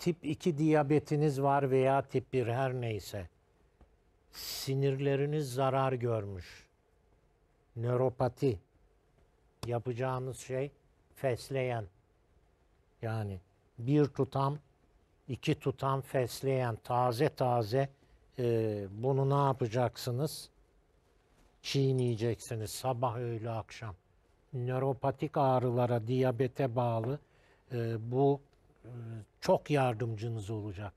tip 2 diyabetiniz var veya tip 1 her neyse sinirleriniz zarar görmüş. Nöropati yapacağınız şey fesleyen. Yani bir tutam, iki tutam fesleyen taze taze e, bunu ne yapacaksınız? Çiğneyeceksiniz sabah öğle akşam. Nöropatik ağrılara, diyabete bağlı e, bu çok yardımcınız olacak.